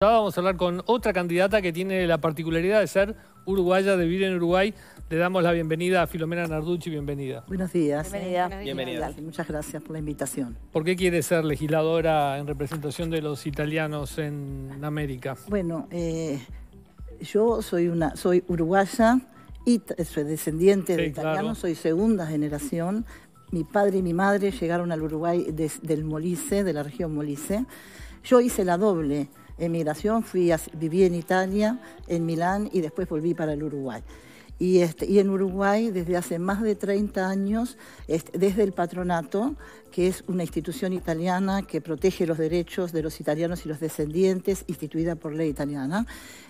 vamos a hablar con otra candidata que tiene la particularidad de ser uruguaya, de vivir en Uruguay. Le damos la bienvenida a Filomena Narducci, bienvenida. Buenos días. Bienvenida. Muchas gracias por la invitación. ¿Por qué quiere ser legisladora en representación de los italianos en América? Bueno, eh, yo soy, una, soy uruguaya, y soy descendiente de italianos, soy segunda generación. Mi padre y mi madre llegaron al Uruguay del Molise, de la región Molise. Yo hice la doble emigración, fui viví en Italia, en Milán y después volví para el Uruguay. Este, y, en Uruguay, desde hace más de 30 años, este, desde el patronato, que es una institución italiana que protege los derechos de los italianos y los descendientes, instituida por ley italiana,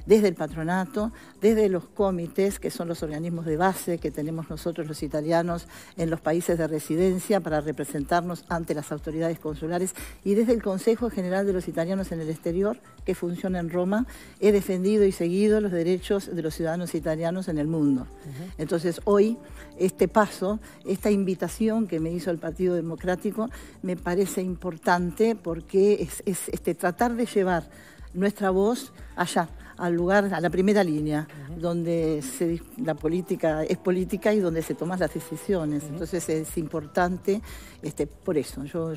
desde el patronato, desde los comités, que son los organismos de base que tenemos nosotros los italianos en los países de residencia para representarnos ante las autoridades consulares, y desde el Consejo General de los Italianos en el Exterior, que funciona en Roma, he defendido y seguido los derechos de los ciudadanos italianos en el mundo. Entonces hoy este paso, esta invitación que me hizo el Partido Democrático, me parece importante porque es, este, tratar de llevar nuestra voz allá, al lugar, a la primera línea, donde la política es política y donde se toman las decisiones. Entonces es importante, este, por eso, yo,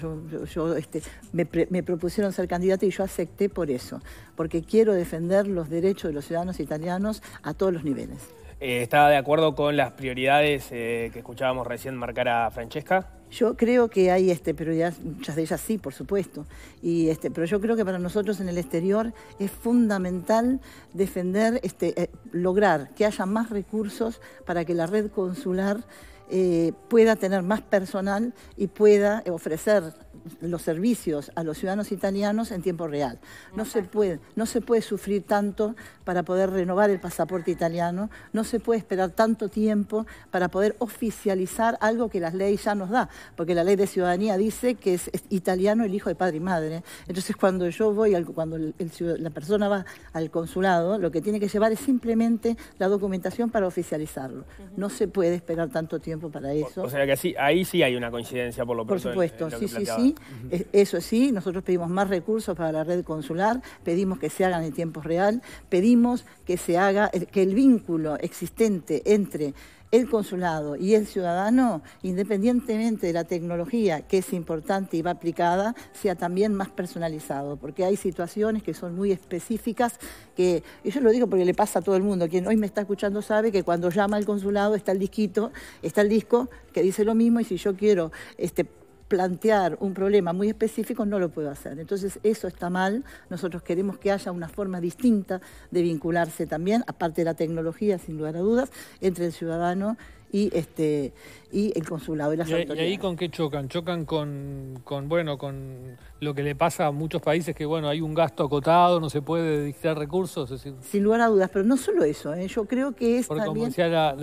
este, me, me, propusieron ser candidata y yo acepté por eso, porque quiero defender los derechos de los ciudadanos italianos a todos los niveles. Eh, Estaba de acuerdo con las prioridades eh, que escuchábamos recién marcar a Francesca? Yo creo que hay este, prioridades, muchas de ellas sí, por supuesto, y este, pero yo creo que para nosotros en el exterior es fundamental defender, este, eh, lograr que haya más recursos para que la red consular pueda tener más personal y pueda ofrecer los servicios a los ciudadanos italianos en tiempo real. No se, puede, no se puede sufrir tanto para poder renovar el pasaporte italiano, no se puede esperar tanto tiempo para poder oficializar algo que las leyes ya nos da, porque la ley de ciudadanía dice que es, italiano el hijo de padre y madre. Entonces cuando yo voy, cuando la persona va al consulado, lo que tiene que llevar es simplemente la documentación para oficializarlo. No se puede esperar tanto tiempo para eso. O, sea que ahí sí hay una coincidencia por lo Por supuesto, sí, sí, sí. Eso sí, nosotros pedimos más recursos para la red consular, pedimos que se hagan en tiempo real, pedimos que se haga, eh, que el vínculo existente entre el consulado y el ciudadano, independientemente de la tecnología, que es importante y va aplicada, sea también más personalizado, porque hay situaciones que son muy específicas, que, yo lo digo porque le pasa a todo el mundo, quien hoy me está escuchando sabe que cuando llama al consulado está el disquito, está el disco que dice lo mismo, y si yo quiero este, plantear un problema muy específico, no lo puedo hacer. Entonces eso está mal, nosotros queremos que haya una forma distinta de vincularse también, aparte de la tecnología, sin lugar a dudas, entre el ciudadano y este y el consulado y las ¿Y ahí con qué chocan? Chocan con, con, bueno, con lo que le pasa a muchos países que, bueno, hay un gasto acotado, no se puede dedicar recursos. Sin lugar a dudas, pero no solo eso, ¿eh? yo creo que es también... la,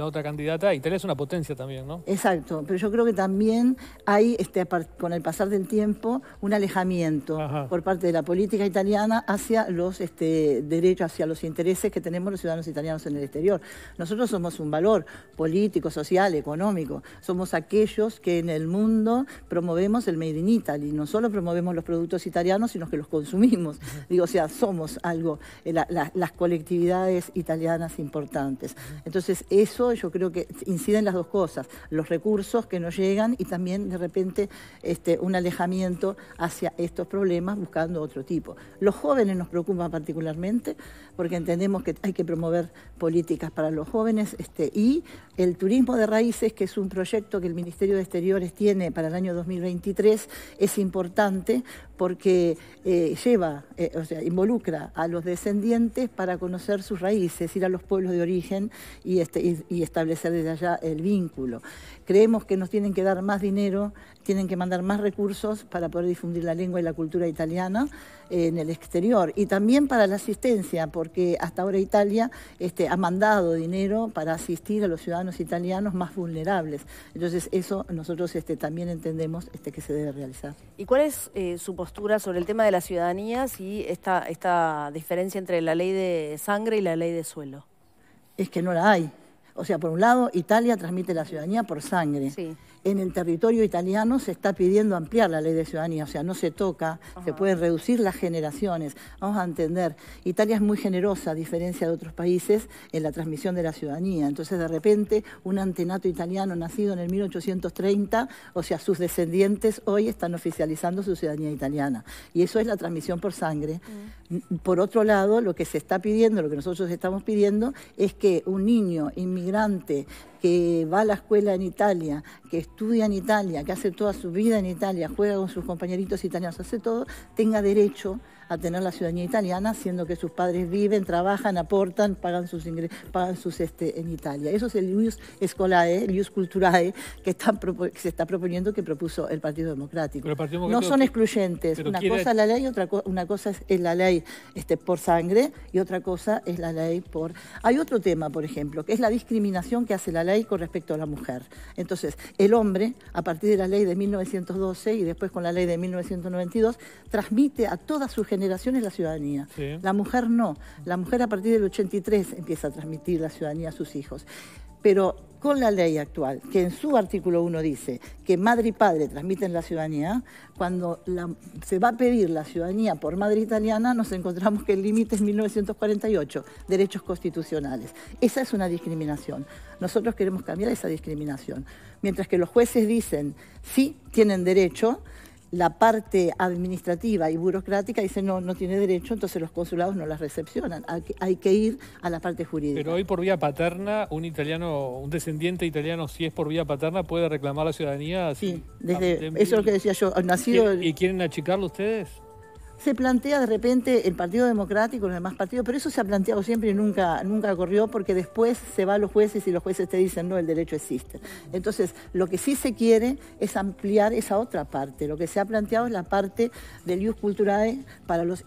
otra candidata, Italia es una potencia también, ¿no? Exacto, pero yo creo que también hay, este, con el pasar del tiempo, un alejamiento por parte de la política italiana hacia los este, derechos, hacia los intereses que tenemos los ciudadanos italianos en el exterior. Nosotros somos un valor político político, social, económico. Somos aquellos que en el mundo promovemos el Made in Italy. No solo promovemos los productos italianos, sino que los consumimos. Digo, o sea, somos algo, eh, las colectividades italianas importantes. Entonces, eso yo creo que incide en las dos cosas, los recursos que nos llegan y también de repente este, un alejamiento hacia estos problemas buscando otro tipo. Los jóvenes nos preocupan particularmente porque entendemos que hay que promover políticas para los jóvenes este, y... El turismo de raíces, que es un proyecto que el Ministerio de Exteriores tiene para el año 2023, es importante porque eh, lleva, eh, o sea, involucra a los descendientes para conocer sus raíces, ir a los pueblos de origen este, y establecer desde allá el vínculo. Creemos que nos tienen que dar más dinero, tienen que mandar más recursos para poder difundir la lengua y la cultura italiana en el exterior y también para la asistencia, porque hasta ahora Italia este, ha mandado dinero para asistir a los ciudadanos italianos más vulnerables. Entonces eso nosotros este, también entendemos este, que se debe realizar. ¿Y cuál es eh, su postura sobre el tema de la ciudadanía y esta, esta diferencia entre la ley de sangre y la ley de suelo? Es que no la hay. O sea, por un lado, Italia transmite la ciudadanía por sangre. Sí. En el territorio italiano se está pidiendo ampliar la ley de ciudadanía, o sea, no se toca, se pueden reducir las generaciones. Vamos a entender, Italia es muy generosa a diferencia de otros países en la transmisión de la ciudadanía. Entonces, de repente, un antenato italiano nacido en el 1830, o sea, sus descendientes hoy están oficializando su ciudadanía italiana. Y eso es la transmisión por sangre. Mm. Por otro lado, lo que se está pidiendo, lo que nosotros estamos pidiendo, es que un niño inmigrante que va a la escuela en Italia, que estudia en Italia, que hace toda su vida en Italia, juega con sus compañeritos italianos, hace todo, tenga derecho a tener la ciudadanía italiana, siendo que sus padres viven, trabajan, aportan, pagan sus ingresos, pagan sus este, en Italia. Eso es el ius escolae, el ius culturae que, se está proponiendo que propuso el Partido Democrático. no son excluyentes. Una cosa es la ley, otra una cosa es la ley este, por sangre y otra cosa es la ley por. Hay otro tema, por ejemplo, que es la discriminación que hace la ley con respecto a la mujer. Entonces, el hombre, a partir de la ley de 1912 y después con la ley de 1992, transmite a toda su generación es la ciudadanía. La mujer no. La mujer a partir del 83 empieza a transmitir la ciudadanía a sus hijos. Pero con la ley actual, que en su artículo 1 dice que madre y padre transmiten la ciudadanía, cuando se va a pedir la ciudadanía por madre italiana, nos encontramos que el límite es 1948, derechos constitucionales. Esa es una discriminación. Nosotros queremos cambiar esa discriminación. Mientras que los jueces dicen, sí, tienen derecho, la parte administrativa y burocrática dice no, no tiene derecho, entonces los consulados no las recepcionan. Hay que ir a la parte jurídica. Pero hoy por vía paterna, un italiano, un descendiente italiano, si es por vía paterna, puede reclamar la ciudadanía. Sí, desde, eso es lo que decía yo, nacido... ¿Y, ¿y quieren achicarlo ustedes? se plantea de repente el Partido Democrático, los demás partidos, pero eso se ha planteado siempre y nunca, nunca corrió porque después se va a los jueces y los jueces te dicen, no, el derecho existe. Entonces, lo que sí se quiere es ampliar esa otra parte. Lo que se ha planteado es la parte del ius culturae para los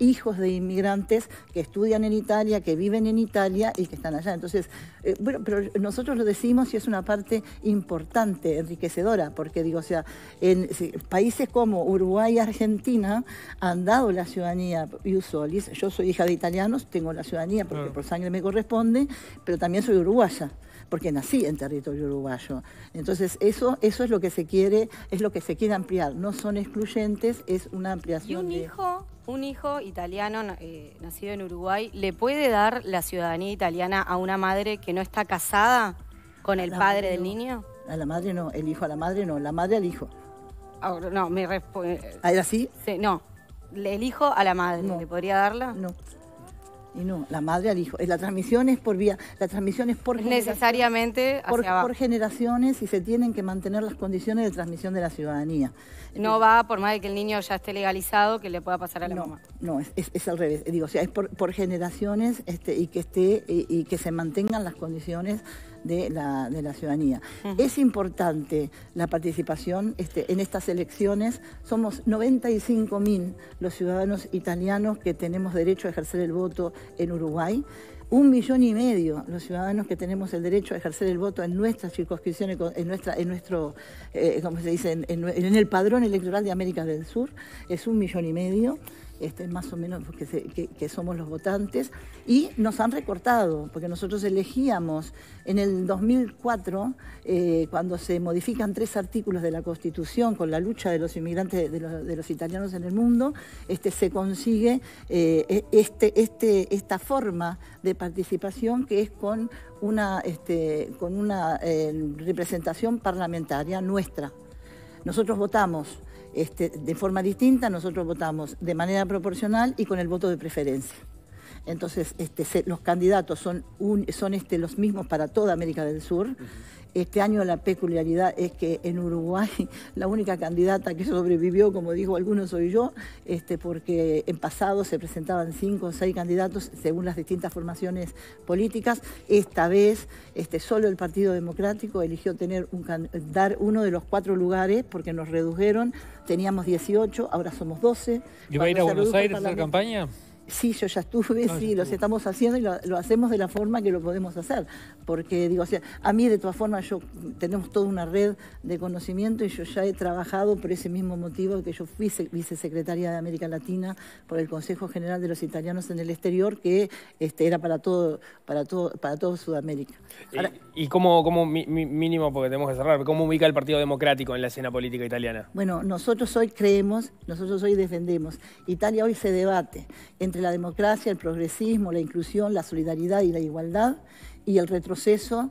hijos de inmigrantes que estudian en Italia, que viven en Italia y que están allá. Entonces, eh, bueno, pero nosotros lo decimos y es una parte importante, enriquecedora, porque digo, o sea, en países como Uruguay y Argentina, han dado la ciudadanía Yo soy hija de italianos, tengo la ciudadanía porque por sangre me corresponde, pero también soy uruguaya porque nací en territorio uruguayo. Entonces, eso, eso es lo que se quiere, es lo que se quiere ampliar. No son excluyentes, es una ampliación. ¿Y un hijo, un hijo italiano eh, nacido en Uruguay, le puede dar la ciudadanía italiana a una madre que no está casada con el padre del niño? A la madre no, el hijo a la madre no, la madre al hijo. Ahora, no, me responde. Eh, ¿Ah, ¿Era así? Sí, no. ¿Le elijo a la madre? No. podría darla? No. Y no, la madre al hijo. Eh, la transmisión es por vía, la transmisión es por necesariamente por, generaciones y se tienen que mantener las condiciones de transmisión de la ciudadanía. No va por más de que el niño ya esté legalizado que le pueda pasar a la mamá. No, es, al revés. Digo, es por, generaciones este, y que esté y que se mantengan las condiciones de la, ciudadanía. Es importante la participación este, en estas elecciones. Somos 95.000 los ciudadanos italianos que tenemos derecho a ejercer el voto en Uruguay un millón y medio los ciudadanos que tenemos el derecho a ejercer el voto en nuestra circunscripción, en, nuestra, en nuestro, eh, como se dice, en, el padrón electoral de América del Sur, es un millón y medio. Este, más o menos que, somos los votantes, y nos han recortado, porque nosotros elegíamos en el 2004, eh, cuando se modifican tres artículos de la Constitución con la lucha de los inmigrantes, de los, italianos en el mundo, este, se consigue eh, e, este, este, esta forma de participación que es con una, este, con una eh, representación parlamentaria nuestra. Nosotros votamos este, de forma distinta, nosotros votamos de manera proporcional y con el voto de preferencia. Entonces, este, los candidatos son, son este, los mismos para toda América del Sur. Este año la peculiaridad es que en Uruguay la única candidata que sobrevivió, como dijo algunos, soy yo, este, porque en pasado se presentaban cinco o seis candidatos según las distintas formaciones políticas. Esta vez este, solo el Partido Democrático eligió tener un, dar uno de los cuatro lugares porque nos redujeron. Teníamos 18, ahora somos 12. ¿Y va a ir a Buenos Aires a hacer campaña? Sí, yo ya estuve, sí, los estamos haciendo y lo, hacemos de la forma que lo podemos hacer. Porque, digo, o sea, a mí de todas formas yo tenemos toda una red de conocimiento y yo ya he trabajado por ese mismo motivo que yo fui vicesecretaria de América Latina por el Consejo General de los Italianos en el Exterior, que este, era para todo, para todo, para todo Sudamérica. Eh, ¿Y, como cómo, mínimo, porque tenemos que cerrar, cómo ubica el Partido Democrático en la escena política italiana? Bueno, nosotros hoy creemos, nosotros hoy defendemos. Italia hoy se debate entre la democracia, el progresismo, la inclusión, la solidaridad y la igualdad, y el retroceso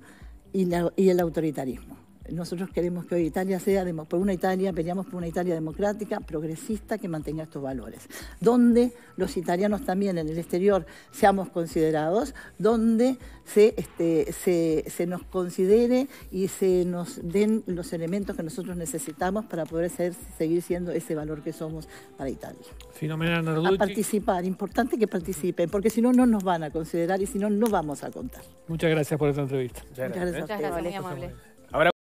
y el autoritarismo. Nosotros queremos que hoy Italia sea por una Italia, peleamos por una Italia democrática, progresista, que mantenga estos valores. Donde los italianos también en el exterior seamos considerados, donde se, este, se, nos considere y se nos den los elementos que nosotros necesitamos para poder seguir siendo ese valor que somos para Italia. Fenomenal, participar, importante que participen, porque si no, no nos van a considerar y si no, no vamos a contar. Muchas gracias por esta entrevista. Muchas gracias. Muchas gracias, muy amable.